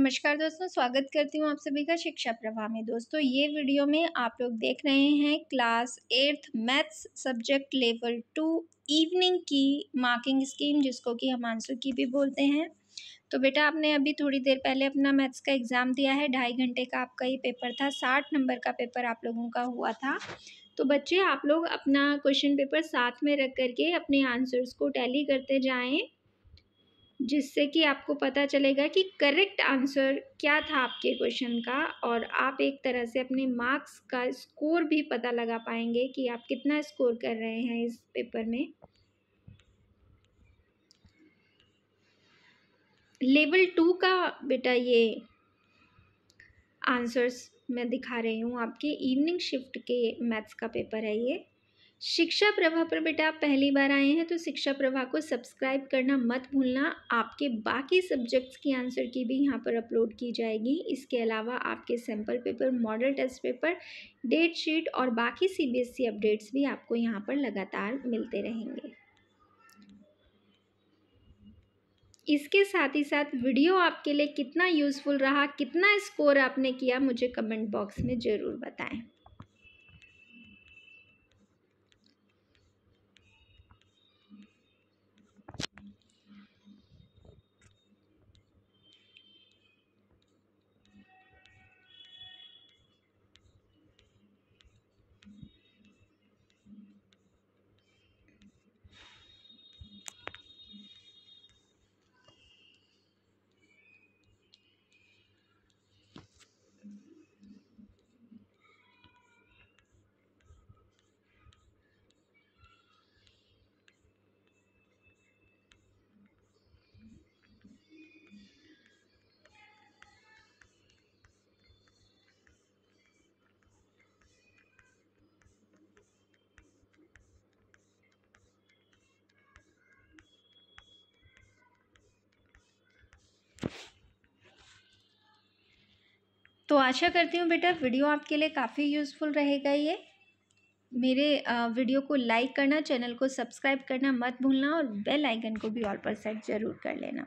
नमस्कार दोस्तों स्वागत करती हूँ आप सभी का शिक्षा प्रवाह में दोस्तों ये वीडियो में आप लोग देख रहे हैं class eighth maths subject level two evening की मार्किंग स्कीम जिसको कि हम आंसर की भी बोलते हैं तो बेटा आपने अभी थोड़ी देर पहले अपना मैथ्स का एग्ज़ाम दिया है ढाई घंटे का आपका ये पेपर था साठ नंबर का पेपर आप लोगों का हुआ था तो बच्चे आप लोग अपना क्वेश्चन पेपर साथ में रख करके अपने आंसर्स को टैली करते जाएँ जिससे कि आपको पता चलेगा कि करेक्ट आंसर क्या था आपके क्वेश्चन का और आप एक तरह से अपने मार्क्स का स्कोर भी पता लगा पाएंगे कि आप कितना स्कोर कर रहे हैं इस पेपर में लेवल टू का बेटा ये आंसर्स मैं दिखा रही हूँ आपके इवनिंग शिफ्ट के मैथ्स का पेपर है ये शिक्षा प्रभा पर बेटा आप पहली बार आए हैं तो शिक्षा प्रभा को सब्सक्राइब करना मत भूलना आपके बाकी सब्जेक्ट्स की आंसर की भी यहाँ पर अपलोड की जाएगी इसके अलावा आपके sample paper model test paper date sheet और बाकी सीबीएसई अपडेट्स e भी आपको यहाँ पर लगातार मिलते रहेंगे इसके साथ ही साथ वीडियो आपके लिए कितना यूज़फुल रहा कितना स्कोर आपने किया मुझे कमेंट बॉक्स में ज़रूर बताएं तो आशा करती हूँ बेटा वीडियो आपके लिए काफ़ी यूज़फुल रहेगा ये मेरे वीडियो को लाइक करना चैनल को सब्सक्राइब करना मत भूलना और बेल आइकन को भी ऑल पर सेट ज़रूर कर लेना